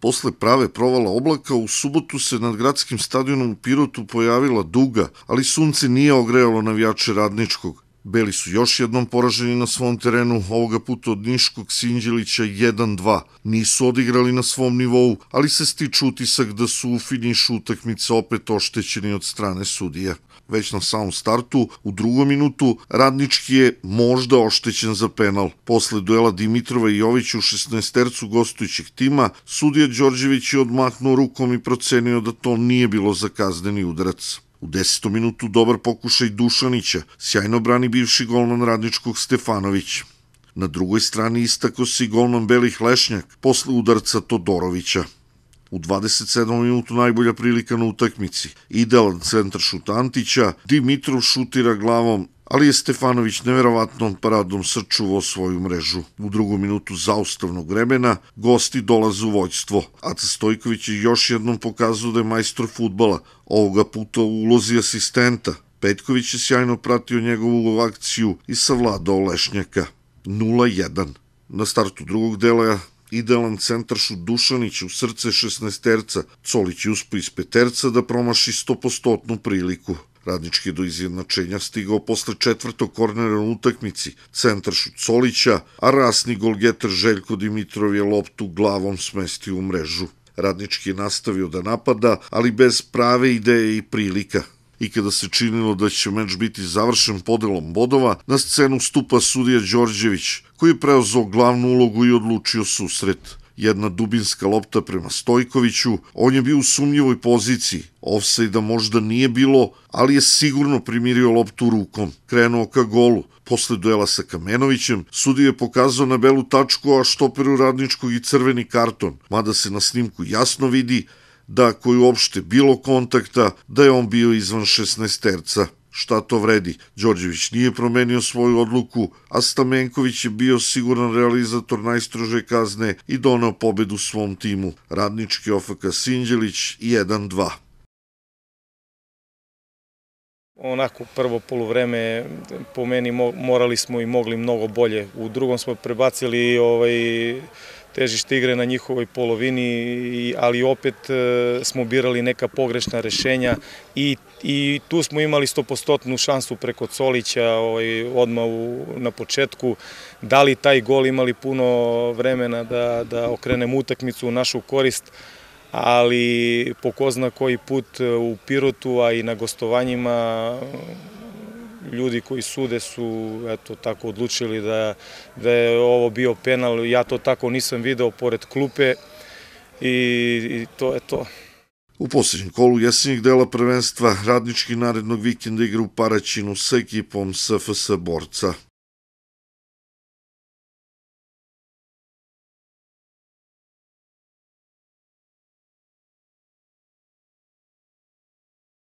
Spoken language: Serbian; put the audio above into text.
Posle prave provala oblaka, u subotu se nad gradskim stadionom u Pirotu pojavila duga, ali sunce nije ogrejalo navijače radničkog. Beli su još jednom poraženi na svom terenu, ovoga puta od Niškog Sinđelića 1-2. Nisu odigrali na svom nivou, ali se stiču utisak da su u finišu utakmice opet oštećeni od strane sudija. Već na samom startu, u drugom minutu, Radnički je možda oštećen za penal. Posle duela Dimitrova i Jovića u 16 tercu gostujućeg tima, sudija Đorđević je odmahnuo rukom i procenio da to nije bilo za kazneni udarac. U desetom minutu dobar pokušaj Dušanića, sjajno brani bivši golman radničkog Stefanović. Na drugoj strani istako se i golman Belih Lešnjak posle udarca Todorovića. U 27. minutu najbolja prilika na utakmici. Idealan centar šut Antića, Dimitrov šutira glavom ali je Stefanović neverovatnom paradom srčuvao svoju mrežu. U drugu minutu zaustavnog vremena gosti dolaze u vođstvo. Aca Stojković je još jednom pokazao da je majstor futbala, ovoga puta u ulozi asistenta. Petković je sjajno pratio njegovu akciju i savladao Lešnjaka. 0-1. Na startu drugog dela idealan centaršu Dušanić u srce šestnesterca. Colić je uspio iz peterca da promaši 100% priliku. Radnički do izjednačenja stigao posle četvrtog kornera u utakmici. Centar šut Solića, a rasni golgeter Željko Dimitrov je loptu glavom smestio u mrežu. Radnički je nastavio da napada, ali bez prave ideje i prilika. I kada se činilo da će meč biti završen podelom bodova, na scenu stupa sudija Đorđević, koji je preozao glavnu ulogu i odlučio susret jedna dubinska lopta prema Stojkoviću. On je bio u sumnjivoj poziciji, ofsajda možda nije bilo, ali je sigurno primirio loptu rukom. Krenuo ka golu. Posle duela sa Kamenovićem, sudija je pokazao na belu tačku, a štoperu radničkog i crveni karton, mada se na snimku jasno vidi da ako je uopšte bilo kontakta, da je on bio izvan 16 terca. Šta to vredi? Đorđević nije promenio svoju odluku, a Stamenković je bio siguran realizator najstrože kazne i doneo pobedu svom timu. Radnički OFK Sinđelić 1-2. Onako prvo polovreme po meni morali smo i mogli mnogo bolje. U drugom smo prebacili ovaj težište igre na njihovoj polovini, ali opet eh, smo birali neka pogrešna rešenja i i tu smo imali 100% šansu preko Colića ovaj, odmah u, na početku. Da li taj gol imali puno vremena da, da okrenemo utakmicu u našu korist, ali po ko zna koji put u Pirotu, a i na gostovanjima ljudi koji sude su eto, tako odlučili da, da je ovo bio penal. Ja to tako nisam video pored klupe i to je to. U posljednjem kolu jesenjeg dela prvenstva radnički narednog vikenda igra u Paraćinu sa ekipom SFS Borca.